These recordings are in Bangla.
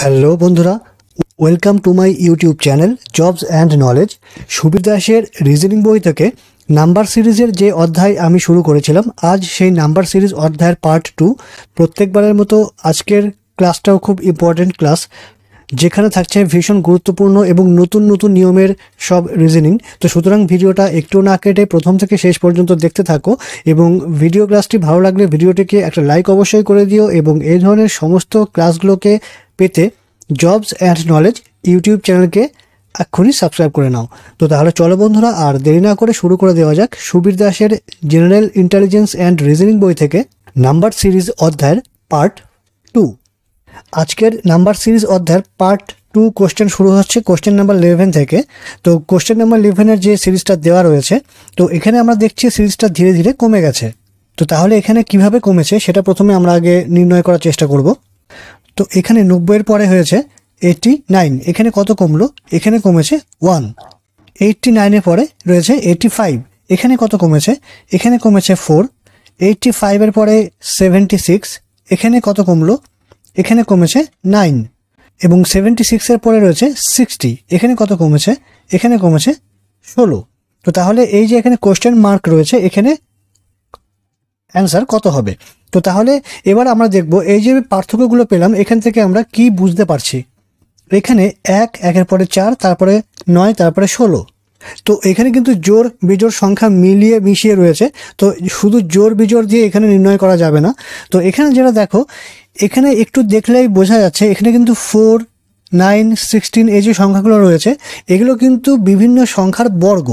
হ্যালো বন্ধুরা welcome to my YouTube channel jobs and knowledge Subir দাসের রিজনিং বই থেকে নাম্বার সিরিজের যে অধ্যায় আমি শুরু করেছিলাম আজ সেই নাম্বার সিরিজ অধ্যায়ের পার্ট টু প্রত্যেকবারের মতো আজকের ক্লাসটাও খুব ইম্পর্টেন্ট ক্লাস যেখানে থাকছে ভীষণ গুরুত্বপূর্ণ এবং নতুন নতুন নিয়মের সব রিজনিং তো সুতরাং ভিডিওটা একটু না কেটে প্রথম থেকে শেষ পর্যন্ত দেখতে থাকো এবং ভিডিও ক্লাসটি ভালো লাগলে ভিডিওটিকে একটা লাইক অবশ্যই করে দিও এবং এই ধরনের সমস্ত ক্লাসগুলোকে পেতে জবস অ্যান্ড নলেজ ইউটিউব চ্যানেলকে এক্ষুনি সাবস্ক্রাইব করে নাও তো তাহলে চলো বন্ধুরা আর দেরি না করে শুরু করে দেওয়া যাক সুবীর দাসের জেনারেল ইন্টেলিজেন্স অ্যান্ড রিজনিং বই থেকে নাম্বার সিরিজ অধ্যায়ের পার্ট টু আজকের নাম্বার সিরিজ অধ্যায়ের পার্ট টু কোশ্চেন শুরু হচ্ছে কোশ্চেন নাম্বার ইলেভেন থেকে তো কোশ্চেন নাম্বার ইলেভেনের যে সিরিজটা দেওয়া রয়েছে তো এখানে আমরা দেখছি সিরিজটা ধীরে ধীরে কমে গেছে তো তাহলে এখানে কিভাবে কমেছে সেটা প্রথমে আমরা আগে নির্ণয় করার চেষ্টা করব তো এখানে নব্বইয়ের পরে হয়েছে এইটটি নাইন এখানে কত কমলো এখানে কমেছে ওয়ান এইটটি নাইনের পরে রয়েছে এইটটি ফাইভ এখানে কত কমেছে এখানে কমেছে ফোর এইটটি ফাইভের পরে সেভেন্টি সিক্স এখানে কত কমলো এখানে কমেছে নাইন এবং সেভেন্টি সিক্সের পরে রয়েছে সিক্সটি এখানে কত কমেছে এখানে কমেছে ষোলো তো তাহলে এই যে এখানে কোয়েশ্চেন মার্ক রয়েছে এখানে অ্যান্সার কত হবে তো তাহলে এবার আমরা দেখব এই যে পার্থক্যগুলো পেলাম এখান থেকে আমরা কি বুঝতে পারছি এখানে এক একের পরে চার তারপরে নয় তারপরে ষোলো তো এখানে কিন্তু জোর বিজোর সংখ্যা মিলিয়ে মিশিয়ে রয়েছে তো শুধু জোর বিজোর দিয়ে এখানে নির্ণয় করা যাবে না তো এখানে যেটা দেখো এখানে একটু দেখলেই বোঝা যাচ্ছে এখানে কিন্তু ফোর নাইন সিক্সটিন এই যে সংখ্যাগুলো রয়েছে এগুলো কিন্তু বিভিন্ন সংখ্যার বর্গ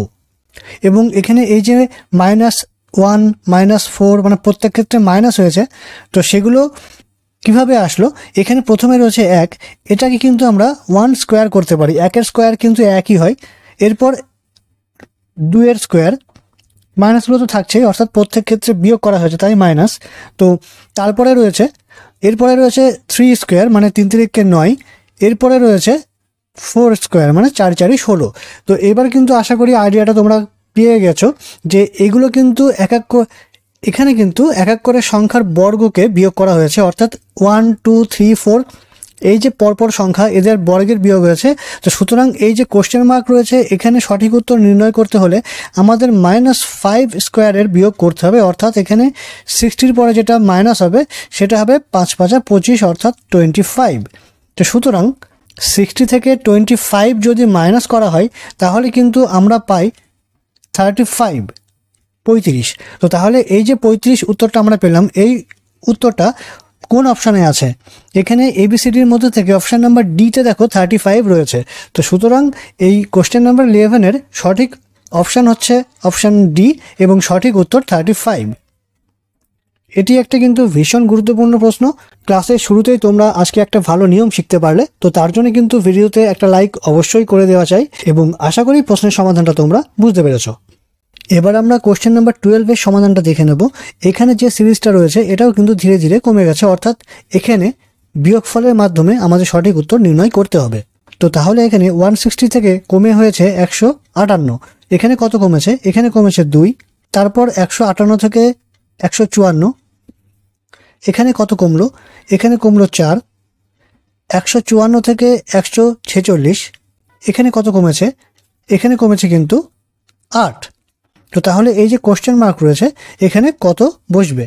এবং এখানে এই যে মাইনাস ওয়ান মাইনাস ফোর মানে প্রত্যেক ক্ষেত্রে মাইনাস হয়েছে তো সেগুলো কিভাবে আসলো এখানে প্রথমে রয়েছে এক এটাকে কিন্তু আমরা ওয়ান স্কোয়ার করতে পারি একের স্কোয়ার কিন্তু একই হয় এরপর দুয়ের স্কোয়ার মাইনাসগুলো তো থাকছেই অর্থাৎ প্রত্যেক ক্ষেত্রে বিয়োগ করা হয়েছে তাই মাইনাস তো তারপরে রয়েছে এরপরে রয়েছে থ্রি স্কোয়ার মানে তিন তিরিককে নয় এরপরে রয়েছে ফোর স্কোয়ার মানে চার চারি ষোলো তো এবার কিন্তু আশা করি আইডিয়াটা তোমরা পেয়ে গেছো যে এগুলো কিন্তু এক এক এখানে কিন্তু এক এক করে সংখ্যার বর্গকে বিয়োগ করা হয়েছে অর্থাৎ ওয়ান টু থ্রি ফোর এই যে পরপর সংখ্যা এদের বর্গের বিয়োগ হয়েছে তো সুতরাং এই যে কোশ্চেন মার্ক রয়েছে এখানে সঠিক উত্তর নির্ণয় করতে হলে আমাদের মাইনাস ফাইভ স্কোয়ারের বিয়োগ করতে হবে অর্থাৎ এখানে সিক্সটির পরে যেটা মাইনাস হবে সেটা হবে পাঁচ পাঁচা পঁচিশ অর্থাৎ টোয়েন্টি ফাইভ তো সুতরাং সিক্সটি থেকে টোয়েন্টি ফাইভ যদি মাইনাস করা হয় তাহলে কিন্তু আমরা পাই থার্টি ফাইভ পঁয়ত্রিশ তো তাহলে এই যে পঁয়ত্রিশ উত্তরটা আমরা পেলাম এই উত্তরটা কোন অপশানে আছে এখানে এবিসিডির মধ্যে থেকে অপশান নাম্বার ডিতে দেখো থার্টি ফাইভ রয়েছে তো সুতরাং এই কোশ্চেন নাম্বার ইলেভেনের সঠিক অপশান হচ্ছে অপশান ডি এবং সঠিক উত্তর থার্টি ফাইভ এটি একটা কিন্তু ভীষণ গুরুত্বপূর্ণ প্রশ্ন ক্লাসের শুরুতেই তোমরা আজকে একটা ভালো নিয়ম শিখতে পারলে তো তার জন্য কিন্তু ভিডিওতে একটা লাইক অবশ্যই করে দেওয়া চাই এবং আশা করি প্রশ্নের সমাধানটা তোমরা বুঝতে পেরেছ এবার আমরা কোশ্চেন নাম্বার টুয়েলভের সমাধানটা দেখে নেব এখানে যে সিরিজটা রয়েছে এটাও কিন্তু ধীরে ধীরে কমে গেছে অর্থাৎ এখানে বিয়োগফলের মাধ্যমে আমাদের সঠিক উত্তর নির্ণয় করতে হবে তো তাহলে এখানে ওয়ান সিক্সটি থেকে কমে হয়েছে একশো আটান্ন এখানে কত কমেছে এখানে কমেছে দুই তারপর একশো আটান্ন থেকে একশো চুয়ান্ন এখানে কত কমলো এখানে কমলো চার একশো চুয়ান্ন থেকে একশো ছেচল্লিশ এখানে কত কমেছে এখানে কমেছে কিন্তু আট তো তাহলে এই যে কোশ্চেন মার্ক রয়েছে এখানে কত বসবে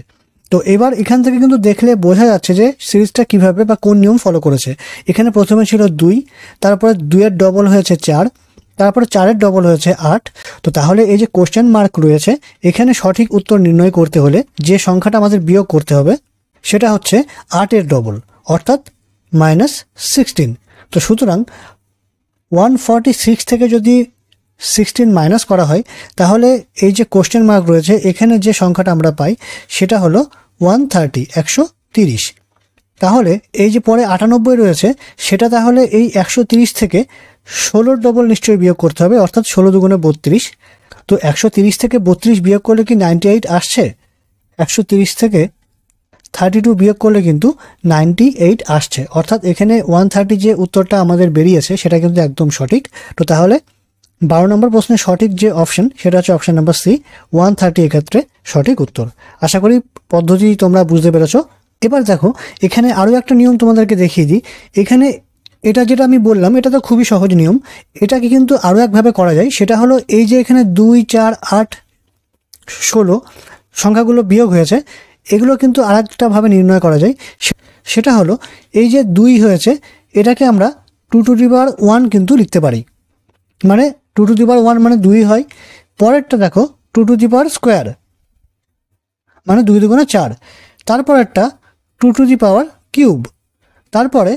তো এবার এখান থেকে কিন্তু দেখলে বোঝা যাচ্ছে যে সিরিজটা কিভাবে বা কোন নিয়ম ফলো করেছে এখানে প্রথমে ছিল দুই তারপরে দুইয়ের ডবল হয়েছে চার তারপরে চারের ডবল হয়েছে আট তো তাহলে এই যে কোশ্চেন মার্ক রয়েছে এখানে সঠিক উত্তর নির্ণয় করতে হলে যে সংখ্যাটা আমাদের বিয়োগ করতে হবে সেটা হচ্ছে আটের ডবল অর্থাৎ মাইনাস সিক্সটিন তো সুতরাং ওয়ান ফর্টি সিক্স থেকে যদি সিক্সটিন মাইনাস করা হয় তাহলে এই যে কোশ্চেন মার্ক রয়েছে এখানে যে সংখ্যাটা আমরা পাই সেটা হলো ওয়ান থার্টি একশো তিরিশ তাহলে এই যে পরে আটানব্বই রয়েছে সেটা তাহলে এই একশো তিরিশ থেকে ষোলোর ডবল নিশ্চয়ই বিয়োগ করতে হবে অর্থাৎ ষোলো দুগুণে বত্রিশ তো একশো তিরিশ থেকে বত্রিশ বিয়োগ করলে কি নাইনটি এইট আসছে একশো তিরিশ থেকে থার্টি টু বিয়োগ করলে কিন্তু নাইনটি এইট আসছে অর্থাৎ এখানে ওয়ান থার্টি যে উত্তরটা আমাদের বেরিয়েছে সেটা কিন্তু একদম সঠিক তো তাহলে বারো নম্বর প্রশ্নের সঠিক যে অপশন সেটা হচ্ছে option number C one thirty এক্ষেত্রে সঠিক উত্তর আশা করি পদ্ধতি তোমরা বুঝতে পেরেছো এবার দেখো এখানে আরও একটা নিয়ম তোমাদেরকে দেখিয়ে দিই এখানে এটা যেটা আমি বললাম এটা তো খুবই সহজ নিয়ম এটাকে কিন্তু আরও একভাবে করা যায় সেটা হলো এই যে এখানে দুই চার আট ষোলো সংখ্যাগুলো বিয়োগ হয়েছে এগুলো কিন্তু আরেকটাভাবে নির্ণয় করা যায় সেটা হলো এই যে দুই হয়েছে এটাকে আমরা two to the power one কিন্তু লিখতে পারি মানে two to the power one মানে দুই হয় পরেরটা দেখো two to the power square মানে দুই দুগুণে চার তারপর একটা two to the power cube তারপরে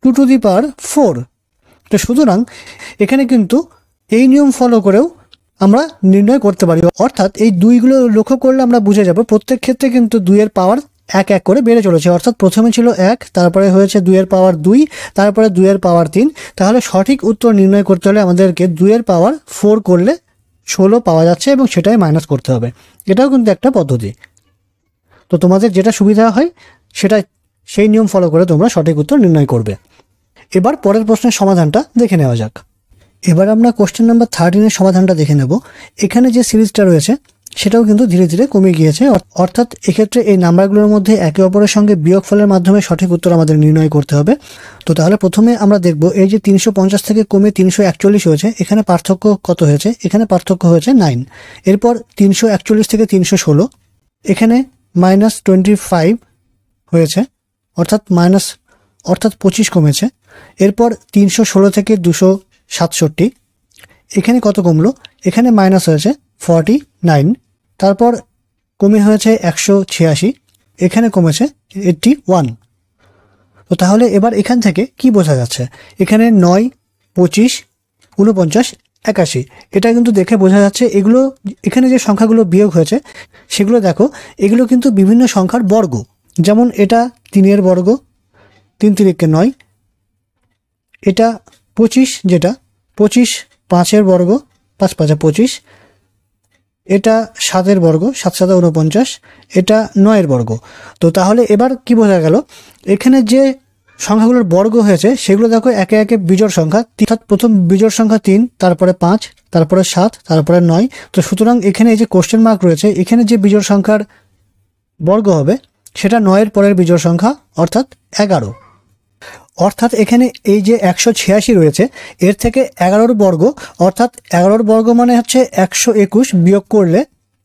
two to the power four তো সুতরাং এখানে কিন্তু এই নিয়ম ফলো করেও আমরা নির্ণয় করতে পারি অর্থাৎ এই দুইগুলো লক্ষ্য করলে আমরা বুঝে যাব প্রত্যেক ক্ষেত্রে কিন্তু দুইয়ের পাওয়ার এক এক করে বেড়ে চলেছে অর্থাৎ প্রথমে ছিল এক তারপরে হয়েছে দুইয়ের পাওয়ার দুই তারপরে দুইয়ের পাওয়ার তিন তাহলে সঠিক উত্তর নির্ণয় করতে হলে আমাদেরকে দুইয়ের পাওয়ার ফোর করলে ষোলো পাওয়া যাচ্ছে এবং সেটাই মাইনাস করতে হবে এটাও কিন্তু একটা পদ্ধতি তো তোমাদের যেটা সুবিধা হয় সেটা সেই নিয়ম ফলো করে তোমরা সঠিক উত্তর নির্ণয় করবে এবার পরের প্রশ্নের সমাধানটা দেখে নেওয়া যাক এবার আমরা কোশ্চেন নাম্বার থার্টিনের সমাধানটা দেখে নেব এখানে যে সিরিজটা রয়েছে সেটাও কিন্তু ধীরে ধীরে কমে গিয়েছে অর্থাৎ এক্ষেত্রে এই নাম্বারগুলোর মধ্যে একে অপরের সঙ্গে বিয়োগ ফলের মাধ্যমে সঠিক উত্তর আমাদের নির্ণয় করতে হবে তো তাহলে প্রথমে আমরা দেখব এই যে তিনশো পঞ্চাশ থেকে কমে তিনশো একচল্লিশ হয়েছে এখানে পার্থক্য কত হয়েছে এখানে পার্থক্য হয়েছে নাইন এরপর তিনশো একচল্লিশ থেকে তিনশো ষোলো এখানে মাইনাস টোয়েন্টি ফাইভ হয়েছে অর্থাৎ মাইনাস অর্থাৎ পঁচিশ কমেছে এরপর তিনশো ষোলো থেকে দুশো সাতষট্টি এখানে কত কমলো এখানে মাইনাস হয়েছে ফর্টি নাইন তারপর কমে হয়েছে একশো ছিয়াশি এখানে কমেছে এইটটি ওয়ান তো তাহলে এবার এখান থেকে কি বোঝা যাচ্ছে এখানে নয় পঁচিশ ঊনপঞ্চাশ একাশি এটা কিন্তু দেখে বোঝা যাচ্ছে এগুলো এখানে যে সংখ্যাগুলো বিয়োগ হয়েছে সেগুলো দেখো এগুলো কিন্তু বিভিন্ন সংখ্যার বর্গ যেমন এটা তিনের বর্গ তিন তিরিককে নয় এটা পঁচিশ যেটা পঁচিশ পাঁচের বর্গ পাঁচ পাঁচা পঁচিশ এটা সাতের বর্গ সাত সাত উনপঞ্চাশ এটা নয়ের বর্গ তো তাহলে এবার কি বোঝা গেল এখানে যে সংখ্যাগুলোর বর্গ হয়েছে সেগুলো দেখো একে একে বিজোড় সংখ্যা অর্থাৎ প্রথম বিজোড় সংখ্যা তিন তারপরে পাঁচ তারপরে সাত তারপরে নয় তো সুতরাং এখানে এই যে কোশ্চেন মার্ক রয়েছে এখানে যে বিজোড় সংখ্যার বর্গ হবে সেটা নয়ের পরের বিজোড় সংখ্যা অর্থাৎ এগারো অর্থাৎ এখানে এই যে একশো ছিয়াশি রয়েছে এর থেকে এগারোর বর্গ অর্থাৎ এগারোর বর্গ মানে হচ্ছে একশো একুশ বিয়োগ করলে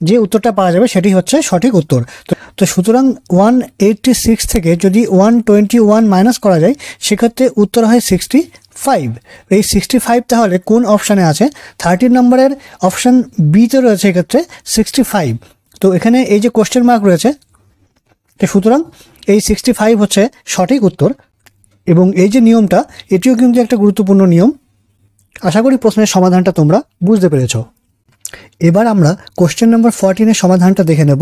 যে উত্তরটা পাওয়া যাবে সেটি হচ্ছে সঠিক উত্তর তো সুতরাং ওয়ান এইটটি সিক্স থেকে যদি ওয়ান টোয়েন্টি ওয়ান মাইনাস করা যায় সেক্ষেত্রে উত্তর হয় সিক্সটি ফাইভ এই সিক্সটি ফাইভ তাহলে কোন অপশানে আছে থার্টি নম্বরের অপশান বিতে রয়েছে এক্ষেত্রে সিক্সটি ফাইভ তো এখানে এই যে কোশ্চেন মার্ক রয়েছে সুতরাং এই সিক্সটি ফাইভ হচ্ছে সঠিক উত্তর এবং এই যে নিয়মটা এটিও কিন্তু একটা গুরুত্বপূর্ণ নিয়ম আশা করি প্রশ্নের সমাধানটা তোমরা বুঝতে পেরেছ এবার আমরা কোশ্চেন নম্বর ফর্টিনের সমাধানটা দেখে নেব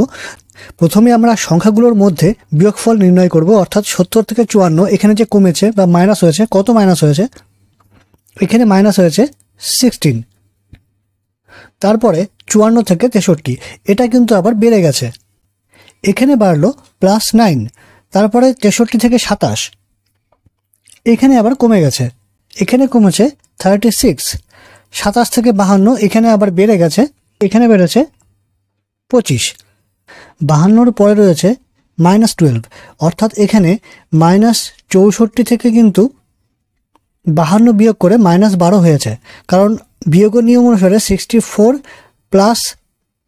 প্রথমে আমরা সংখ্যাগুলোর মধ্যে বিয়োগফল নির্ণয় করব অর্থাৎ সত্তর থেকে চুয়ান্ন এখানে যে কমেছে বা মাইনাস হয়েছে কত মাইনাস হয়েছে এখানে মাইনাস হয়েছে সিক্সটিন তারপরে চুয়ান্ন থেকে তেষট্টি এটা কিন্তু আবার বেড়ে গেছে এখানে বাড়লো প্লাস নাইন তারপরে তেষট্টি থেকে সাতাশ এখানে আবার কমে গেছে এখানে কমেছে থার্টি সিক্স সাতাশ থেকে বাহান্ন এখানে আবার বেড়ে গেছে এখানে বেড়েছে পঁচিশ বাহান্নর পরে রয়েছে মাইনাস টুয়েলভ অর্থাৎ এখানে মাইনাস চৌষট্টি থেকে কিন্তু বাহান্ন বিয়োগ করে মাইনাস বারো হয়েছে কারণ বিয়োগের নিয়ম অনুসারে sixty four plus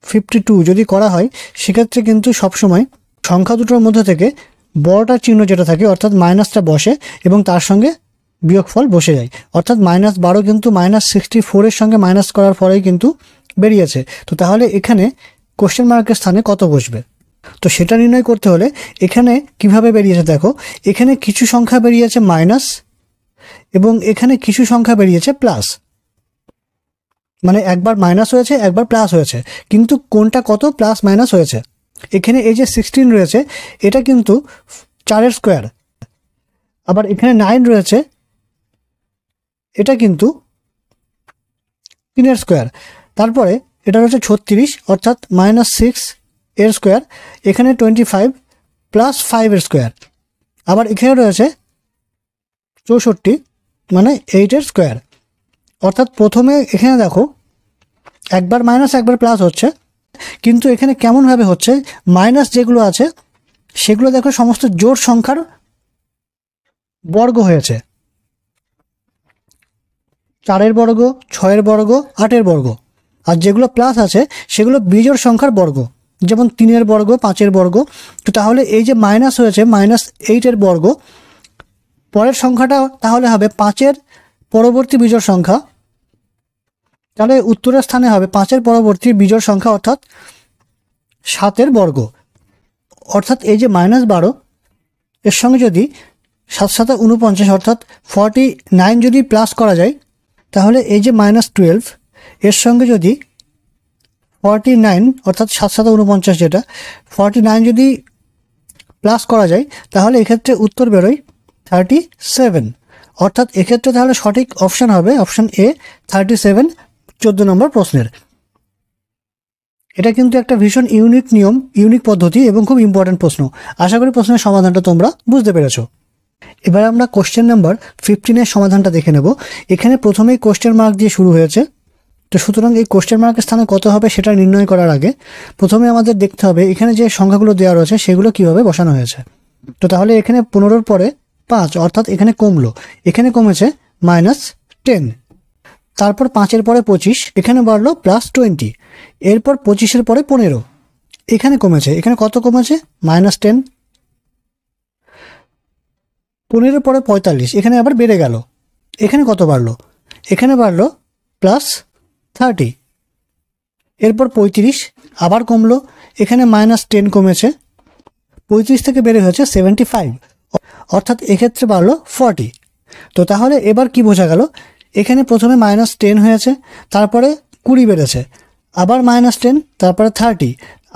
fifty two যদি করা হয় সেক্ষেত্রে কিন্তু সবসময় সংখ্যা দুটোর মধ্যে থেকে বড়টা চিহ্ন যেটা থাকে অর্থাৎ মাইনাসটা বসে এবং তার সঙ্গে বিয়োগফল বসে যায় অর্থাৎ মাইনাস বারো কিন্তু মাইনাস সিক্সটি ফোরের সঙ্গে মাইনাস করার ফলেই কিন্তু বেরিয়েছে তো তাহলে এখানে কোশ্চেন মার্কের স্থানে কত বসবে তো সেটা নির্ণয় করতে হলে এখানে কিভাবে বেরিয়েছে দেখো এখানে কিছু সংখ্যা বেরিয়েছে মাইনাস এবং এখানে কিছু সংখ্যা বেরিয়েছে প্লাস মানে একবার মাইনাস হয়েছে একবার প্লাস হয়েছে কিন্তু কোনটা কত প্লাস মাইনাস হয়েছে এখানে এই যে সিক্সটিন রয়েছে এটা কিন্তু চারের স্কোয়ার আবার এখানে নাইন রয়েছে এটা কিন্তু তিনের স্কোয়ার তারপরে এটা রয়েছে ছত্রিশ অর্থাৎ মাইনাস সিক্স এর স্কোয়ার এখানে টোয়েন্টি ফাইভ প্লাস ফাইভ এর স্কোয়ার আবার এখানে রয়েছে চৌষট্টি মানে এইটের স্কোয়ার অর্থাৎ প্রথমে এখানে দেখো একবার মাইনাস একবার প্লাস হচ্ছে কিন্তু এখানে কেমনভাবে হচ্ছে মাইনাস যেগুলো আছে সেগুলো দেখো সমস্ত জোর সংখ্যার বর্গ হয়েছে চারের বর্গ ছয়ের বর্গ আটের বর্গ আর যেগুলো প্লাস আছে সেগুলো বিজোর সংখ্যার বর্গ যেমন তিনের বর্গ পাঁচের বর্গ তো তাহলে এই যে মাইনাস হয়েছে মাইনাস এইটের বর্গ পরের সংখ্যাটা তাহলে হবে পাঁচের পরবর্তী বিজোর সংখ্যা তাহলে উত্তরের স্থানে হবে পাঁচের পরবর্তী বিজোড় সংখ্যা অর্থাৎ সাতের বর্গ অর্থাৎ এই যে মাইনাস বারো এর সঙ্গে যদি সাত সাত উনপঞ্চাশ অর্থাৎ ফর্টি নাইন যদি প্লাস করা যায় তাহলে এই যে মাইনাস টুয়েলভ এর সঙ্গে যদি ফর্টি নাইন অর্থাৎ সাত সাত উনপঞ্চাশ যেটা ফর্টি নাইন যদি প্লাস করা যায় তাহলে এক্ষেত্রে উত্তর বেরোয় থার্টি সেভেন অর্থাৎ এক্ষেত্রে তাহলে সঠিক অপশান হবে অপশান এ থার্টি সেভেন চোদ্দ নম্বর প্রশ্নের এটা কিন্তু একটা ভীষণ ইউনিক নিয়ম ইউনিক পদ্ধতি এবং খুব ইম্পর্ট্যান্ট প্রশ্ন আশা করি প্রশ্নের সমাধানটা তোমরা বুঝতে পেরেছ এবার আমরা কোশ্চেন নাম্বার ফিফটিনের সমাধানটা দেখে নেব এখানে প্রথমেই কোশ্চেন মার্ক দিয়ে শুরু হয়েছে তো সুতরাং এই কোশ্চেন মার্কের স্থানে কত হবে সেটা নির্ণয় করার আগে প্রথমে আমাদের দেখতে হবে এখানে যে সংখ্যাগুলো দেওয়া রয়েছে সেগুলো কিভাবে বসানো হয়েছে তো তাহলে এখানে পনেরোর পরে পাঁচ অর্থাৎ এখানে কমলো এখানে কমেছে মাইনাস টেন তারপর পাঁচের পরে পঁচিশ এখানে বাড়লো প্লাস টোয়েন্টি এরপর পঁচিশের পরে পনেরো এখানে কমেছে এখানে কত কমেছে মাইনাস টেন পনেরোর পরে পঁয়তাল্লিশ এখানে আবার বেড়ে গেল এখানে কত বাড়লো এখানে বাড়লো প্লাস থার্টি এরপর পঁয়ত্রিশ আবার কমলো এখানে মাইনাস টেন কমেছে পঁয়ত্রিশ থেকে বেড়ে হয়েছে সেভেন্টি ফাইভ অর্থাৎ এক্ষেত্রে বাড়লো ফর্টি তো তাহলে এবার কি বোঝা গেল এখানে প্রথমে মাইনাস টেন হয়েছে তারপরে কুড়ি বেড়েছে আবার মাইনাস টেন তারপরে থার্টি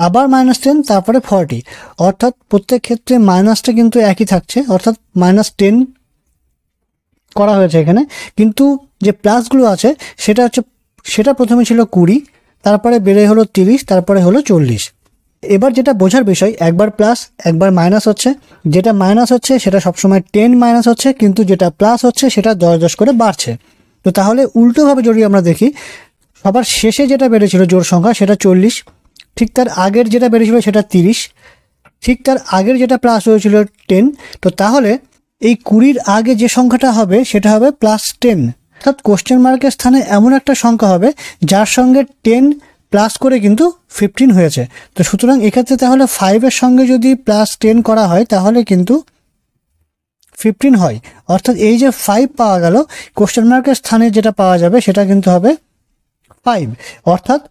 আবার মাইনাস টেন তারপরে ফর্টি অর্থাৎ প্রত্যেক ক্ষেত্রে মাইনাসটা কিন্তু একই থাকছে অর্থাৎ মাইনাস টেন করা হয়েছে এখানে কিন্তু যে প্লাসগুলো আছে সেটা হচ্ছে সেটা প্রথমে ছিল কুড়ি তারপরে বেড়ে হলো তিরিশ তারপরে হলো চল্লিশ এবার যেটা বোঝার বিষয় একবার প্লাস একবার মাইনাস হচ্ছে যেটা মাইনাস হচ্ছে সেটা সবসময় টেন মাইনাস হচ্ছে কিন্তু যেটা প্লাস হচ্ছে সেটা দশ দশ করে বাড়ছে তো তাহলে উল্টোভাবে যদি আমরা দেখি সবার শেষে যেটা বেড়েছিল জোর সংখ্যা সেটা চল্লিশ ঠিক তার আগের যেটা বেড়েছিল সেটা তিরিশ ঠিক তার আগের যেটা প্লাস হয়েছিল টেন তো তাহলে এই কুড়ির আগে যে সংখ্যাটা হবে সেটা হবে প্লাস টেন অর্থাৎ কোশ্চেন মার্কের স্থানে এমন একটা সংখ্যা হবে যার সঙ্গে টেন প্লাস করে কিন্তু ফিফটিন হয়েছে তো সুতরাং এক্ষেত্রে তাহলে ফাইভের সঙ্গে যদি প্লাস টেন করা হয় তাহলে কিন্তু ফিফটিন হয় অর্থাৎ এই যে ফাইভ পাওয়া গেল কোশ্চেন মার্কের স্থানে যেটা পাওয়া যাবে সেটা কিন্তু হবে ফাইভ অর্থাৎ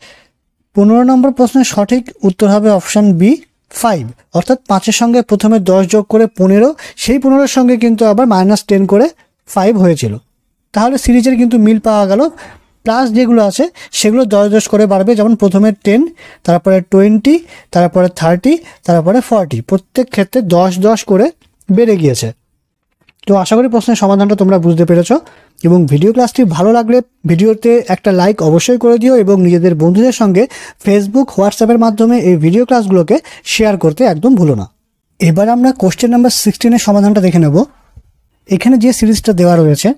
পনেরো নম্বর প্রশ্নের সঠিক উত্তর হবে অপশান বি ফাইভ অর্থাৎ পাঁচের সঙ্গে প্রথমে দশ যোগ করে পনেরো সেই পনেরোর সঙ্গে কিন্তু আবার মাইনাস টেন করে ফাইভ হয়েছিল তাহলে সিরিজের কিন্তু মিল পাওয়া গেল প্লাস যেগুলো আছে সেগুলো দশ দশ করে বাড়বে যেমন প্রথমে টেন তারপরে টোয়েন্টি তারপরে থার্টি তারপরে ফর্টি প্রত্যেক ক্ষেত্রে দশ দশ করে বেড়ে গিয়েছে তো আশা করি প্রশ্নের সমাধানটা তোমরা বুঝতে পেরেছ এবং ভিডিও ক্লাসটি ভালো লাগলে ভিডিওতে একটা লাইক অবশ্যই করে দিও এবং নিজেদের বন্ধুদের সঙ্গে ফেসবুক হোয়াটসঅ্যাপের মাধ্যমে এই ভিডিও ক্লাসগুলোকে শেয়ার করতে একদম ভুলো না এবার আমরা কোশ্চেন নাম্বার সিক্সটিনের সমাধানটা দেখে নেব এখানে যে সিরিজটা দেওয়া রয়েছে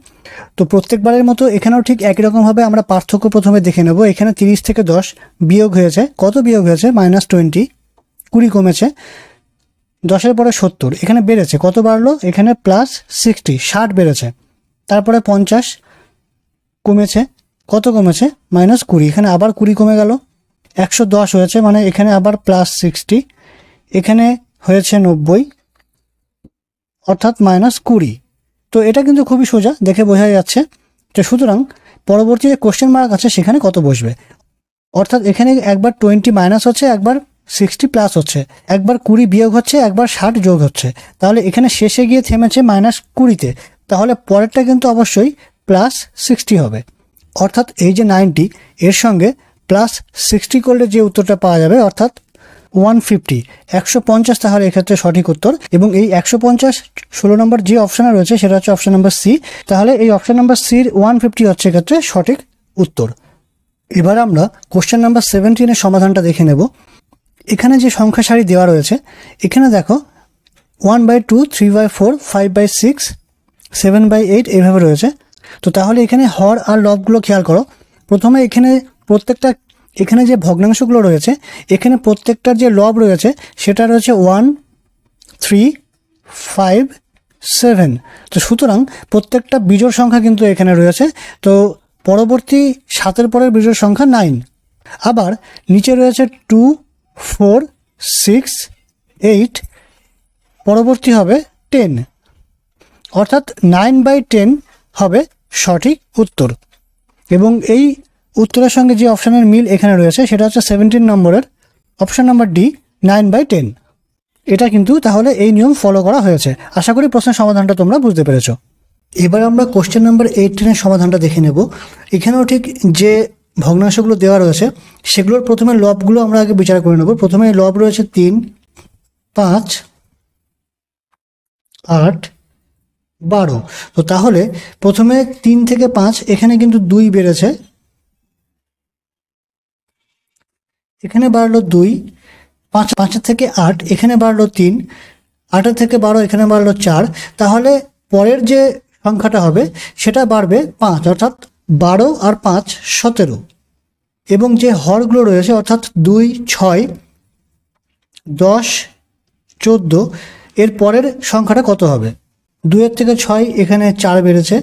তো প্রত্যেকবারের মতো এখানেও ঠিক একই রকমভাবে আমরা পার্থক্য প্রথমে দেখে নেব এখানে তিরিশ থেকে দশ বিয়োগ হয়েছে কত বিয়োগ হয়েছে মাইনাস টোয়েন্টি কুড়ি কমেছে দশের পরে সত্তর এখানে বেড়েছে কত বাড়লো এখানে প্লাস সিক্সটি ষাট বেড়েছে তারপরে পঞ্চাশ কমেছে কত কমেছে মাইনাস কুড়ি এখানে আবার কুড়ি কমে গেল একশো দশ হয়েছে মানে এখানে আবার প্লাস সিক্সটি এখানে হয়েছে নব্বই অর্থাৎ মাইনাস কুড়ি তো এটা কিন্তু খুবই সোজা দেখে বোঝা যাচ্ছে তো সুতরাং পরবর্তী যে কোশ্চেন মার্ক আছে সেখানে কত বসবে অর্থাৎ এখানে একবার টোয়েন্টি মাইনাস হচ্ছে একবার সিক্সটি প্লাস হচ্ছে একবার কুড়ি বিয়োগ হচ্ছে একবার ষাট যোগ হচ্ছে তাহলে এখানে শেষে গিয়ে থেমেছে মাইনাস কুড়িতে তাহলে পরেরটা কিন্তু অবশ্যই প্লাস সিক্সটি হবে অর্থাৎ এই যে নাইনটি এর সঙ্গে প্লাস সিক্সটি করলে যে উত্তরটা পাওয়া যাবে অর্থাৎ ওয়ান ফিফটি একশো পঞ্চাশ তাহলে এক্ষেত্রে সঠিক উত্তর এবং এই একশো পঞ্চাশ ষোলো নম্বর যে অপশানে রয়েছে সেটা হচ্ছে অপশান নম্বর সি তাহলে এই অপশান নম্বর সির ওয়ান ফিফটি হচ্ছে এক্ষেত্রে সঠিক উত্তর এবার আমরা কোশ্চেন নাম্বার সেভেন্টিনের সমাধানটা দেখে নেব এখানে যে সংখ্যা সারি দেওয়া রয়েছে এখানে দেখো one by two three by four five by six seven by eight এইভাবে রয়েছে তো তাহলে এখানে হর আর লবগুলো খেয়াল করো প্রথমে এখানে প্রত্যেকটা এখানে যে ভগ্নাংশগুলো রয়েছে এখানে প্রত্যেকটার যে লব রয়েছে সেটা রয়েছে ওয়ান থ্রি ফাইভ সেভেন তো সুতরাং প্রত্যেকটা বিজোর সংখ্যা কিন্তু এখানে রয়েছে তো পরবর্তী সাতের পরের বিজোর সংখ্যা নাইন আবার নিচে রয়েছে টু ফোর সিক্স এইট পরবর্তী হবে টেন অর্থাৎ নাইন বাই টেন হবে সঠিক উত্তর এবং এই উত্তরের সঙ্গে যে অপশানের মিল এখানে রয়েছে সেটা হচ্ছে সেভেন্টিন নম্বরের option number D nine by ten এটা কিন্তু তাহলে এই নিয়ম ফলো করা হয়েছে আশা করি প্রশ্নের সমাধানটা তোমরা বুঝতে পেরেছো এবার আমরা কোশ্চেন নাম্বার এইটিনের সমাধানটা দেখে নেব এখানেও ঠিক যে ভগ্নাংশগুলো দেওয়া রয়েছে সেগুলোর প্রথমে লবগুলো আমরা আগে বিচার করে নেব প্রথমে লব রয়েছে তিন পাঁচ আট বারো তো তাহলে প্রথমে তিন থেকে পাঁচ এখানে কিন্তু দুই বেড়েছে এখানে বাড়লো দুই পাঁচ পাঁচের থেকে আট এখানে বাড়লো তিন আটের থেকে বারো এখানে বাড়লো চার তাহলে পরের যে সংখ্যাটা হবে সেটা বাড়বে পাঁচ অর্থাৎ বারো আর পাঁচ সতেরো এবং যে হরগুলো রয়েছে অর্থাৎ দুই ছয় দশ চোদ্দ এর পরের সংখ্যাটা কত হবে দুয়ের থেকে ছয় এখানে চার বেড়েছে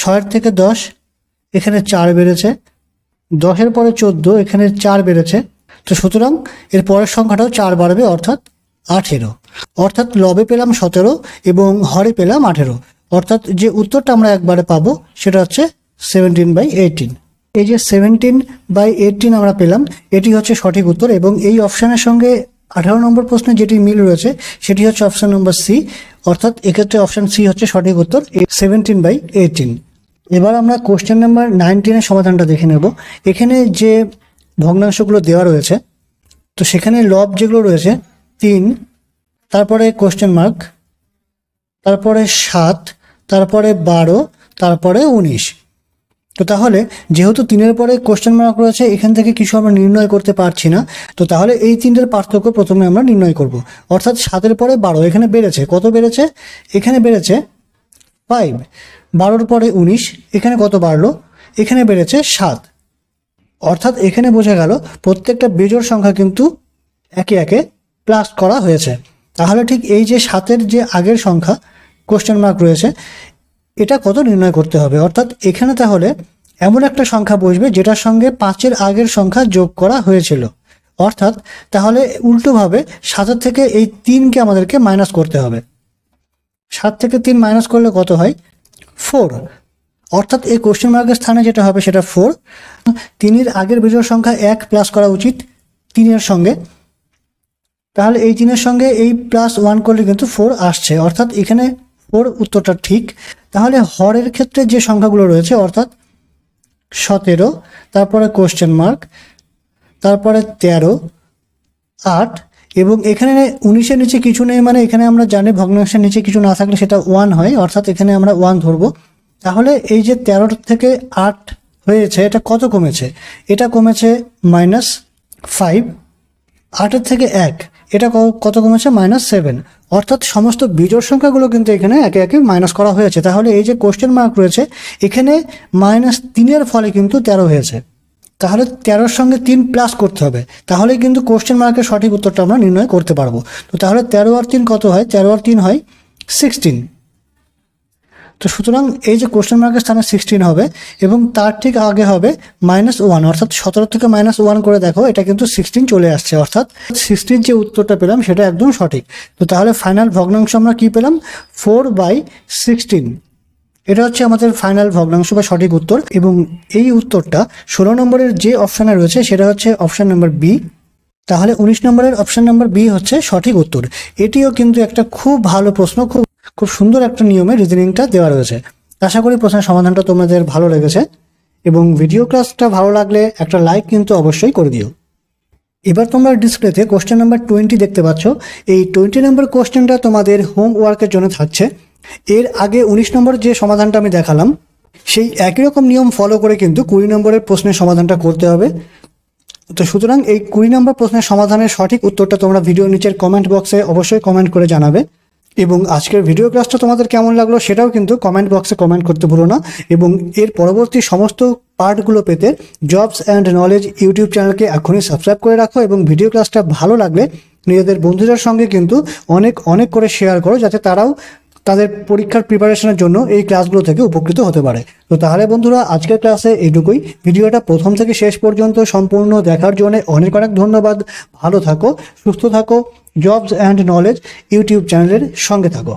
ছয়ের থেকে দশ এখানে চার বেড়েছে দশের পরে চোদ্দ এখানে চার বেড়েছে তো সুতরাং এর পরের সংখ্যাটাও চার বাড়বে অর্থাৎ আঠেরো অর্থাৎ লবে পেলাম সতেরো এবং হরে পেলাম আঠেরো অর্থাৎ যে উত্তরটা আমরা একবারে পাবো সেটা হচ্ছে সেভেন্টিন বাই এইটিন এই যে সেভেন্টিন বাই এইটিন আমরা পেলাম এটি হচ্ছে সঠিক উত্তর এবং এই অপশানের সঙ্গে আঠারো নম্বর প্রশ্নে যেটি মিল রয়েছে সেটি হচ্ছে অপশান নম্বর সি অর্থাৎ এক্ষেত্রে অপশান সি হচ্ছে সঠিক উত্তর সেভেন্টিন বাই এইটিন এবার আমরা কোশ্চেন নাম্বার নাইনটিনের সমাধানটা দেখে নেব এখানে যে ভগ্নাংশগুলো দেওয়া রয়েছে তো সেখানে লব যেগুলো রয়েছে তিন তারপরে কোশ্চেন মার্ক তারপরে সাত তারপরে বারো তারপরে উনিশ তো তাহলে যেহেতু তিনের পরে কোশ্চেন মার্ক রয়েছে এখান থেকে কিছু আমরা নির্ণয় করতে পারছি না তো তাহলে এই তিনটের পার্থক্য প্রথমে আমরা নির্ণয় করব অর্থাৎ সাতের পরে বারো এখানে বেড়েছে কত বেড়েছে এখানে বেড়েছে ফাইভ বারোর পরে উনিশ এখানে কত বাড়লো এখানে বেড়েছে সাত অর্থাৎ এখানে বোঝা গেল প্রত্যেকটা বেজোর সংখ্যা কিন্তু একে একে প্লাস করা হয়েছে তাহলে ঠিক এই যে সাতের যে আগের সংখ্যা কোশ্চেন মার্ক রয়েছে এটা কত নির্ণয় করতে হবে অর্থাৎ এখানে তাহলে এমন একটা সংখ্যা বসবে যেটার সঙ্গে পাঁচের আগের সংখ্যা যোগ করা হয়েছিল অর্থাৎ তাহলে উল্টোভাবে সাতের থেকে এই তিনকে আমাদেরকে মাইনাস করতে হবে সাত থেকে তিন মাইনাস করলে কত হয় ফোর অর্থাৎ এই কোশ্চেন মার্কের স্থানে যেটা হবে সেটা ফোর তিনের আগের বিজয় সংখ্যা এক প্লাস করা উচিত তিনের সঙ্গে তাহলে এই তিনের সঙ্গে এই প্লাস ওয়ান করলে কিন্তু ফোর আসছে অর্থাৎ এখানে ফোর উত্তরটা ঠিক তাহলে হরের ক্ষেত্রে যে সংখ্যাগুলো রয়েছে অর্থাৎ সতেরো তারপরে কোশ্চেন মার্ক তারপরে তেরো আট এবং এখানে উনিশের নিচে কিছু নেই মানে এখানে আমরা জানি ভগ্নাংশের নিচে কিছু না থাকলে সেটা ওয়ান হয় অর্থাৎ এখানে আমরা ওয়ান ধরবো তাহলে এই যে তেরো থেকে আট হয়েছে এটা কত কমেছে এটা কমেছে মাইনাস ফাইভ আটের থেকে এক এটা কত কমেছে মাইনাস সেভেন অর্থাৎ সমস্ত বিজোর সংখ্যাগুলো কিন্তু এখানে একে একে মাইনাস করা হয়েছে তাহলে এই যে কোশ্চেন মার্ক রয়েছে এখানে মাইনাস তিনের ফলে কিন্তু তেরো হয়েছে তাহলে তেরোর সঙ্গে তিন প্লাস করতে হবে তাহলে কিন্তু কোশ্চেন মার্কের সঠিক উত্তরটা আমরা নির্ণয় করতে পারবো তো তাহলে তেরো আর তিন কত হয় তেরো আর তিন হয় সিক্সটিন তো সুতরাং এই যে কোশ্চেন মার্কের স্থানে সিক্সটিন হবে এবং তার ঠিক আগে হবে মাইনাস ওয়ান অর্থাৎ সতেরো থেকে মাইনাস ওয়ান করে দেখো এটা কিন্তু সিক্সটিন চলে আসছে অর্থাৎ সিক্সটিন যে উত্তরটা পেলাম সেটা একদম সঠিক তো তাহলে ফাইনাল ভগ্নাংশ আমরা কি পেলাম ফোর বাই সিক্সটিন এটা হচ্ছে আমাদের ফাইনাল ভগ্নাংশ বা সঠিক উত্তর এবং এই উত্তরটা ষোলো নম্বরের যে অপশানে রয়েছে সেটা হচ্ছে অপশান নম্বর বি তাহলে উনিশ নম্বরের অপশান নম্বর বি হচ্ছে সঠিক উত্তর এটিও কিন্তু একটা খুব ভালো প্রশ্ন খুব খুব সুন্দর একটা নিয়মে রিজনিংটা দেওয়া রয়েছে আশা করি প্রশ্নের সমাধানটা তোমাদের ভালো লেগেছে এবং ভিডিও ক্লাসটা ভালো লাগলে একটা লাইক কিন্তু অবশ্যই করে দিও এবার তোমরা ডিসপ্লেতে কোশ্চেন নাম্বার টোয়েন্টি দেখতে পাচ্ছ এই টোয়েন্টি নাম্বার কোশ্চেনটা তোমাদের হোমওয়ার্কের জন্য থাকছে এর আগে উনিশ নম্বর যে সমাধানটা আমি দেখালাম সেই একই রকম নিয়ম ফলো করে কিন্তু কুড়ি নম্বরের প্রশ্নের সমাধানটা করতে হবে তো সুতরাং এই কুড়ি নম্বর প্রশ্নের সমাধানের সঠিক উত্তরটা তোমরা ভিডিও নিচের কমেন্ট বক্সে অবশ্যই কমেন্ট করে জানাবে এবং আজকের ভিডিও ক্লাসটা তোমাদের কেমন লাগলো সেটাও কিন্তু কমেন্ট বক্সে কমেন্ট করতে ভুলো না এবং এর পরবর্তী সমস্ত পার্টগুলো পেতে জবস অ্যান্ড নলেজ ইউটিউব চ্যানেলকে এখনই সাবস্ক্রাইব করে রাখো এবং ভিডিও ক্লাসটা ভালো লাগলে নিজেদের বন্ধুদের সঙ্গে কিন্তু অনেক অনেক করে শেয়ার করো যাতে তারাও তাদের পরীক্ষার প্রিপারেশনের জন্য এই ক্লাসগুলো থেকে উপকৃত হতে পারে তো তাহলে বন্ধুরা আজকের ক্লাসে এইটুকুই ভিডিওটা প্রথম থেকে শেষ পর্যন্ত সম্পূর্ণ দেখার জন্য অনেক অনেক ধন্যবাদ ভালো থাকো সুস্থ থাকো জবস অ্যান্ড নলেজ ইউটিউব চ্যানেলের সঙ্গে থাকো